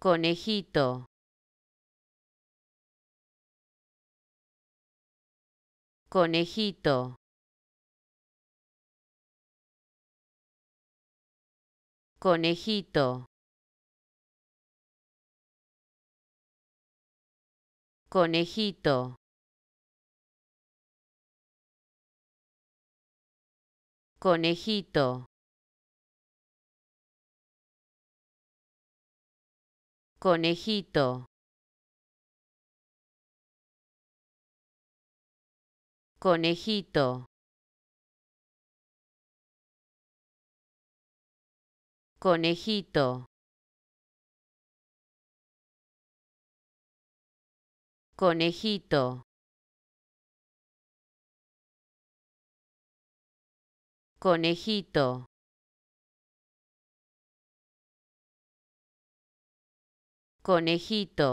conejito conejito conejito conejito conejito conejito conejito conejito conejito conejito conejito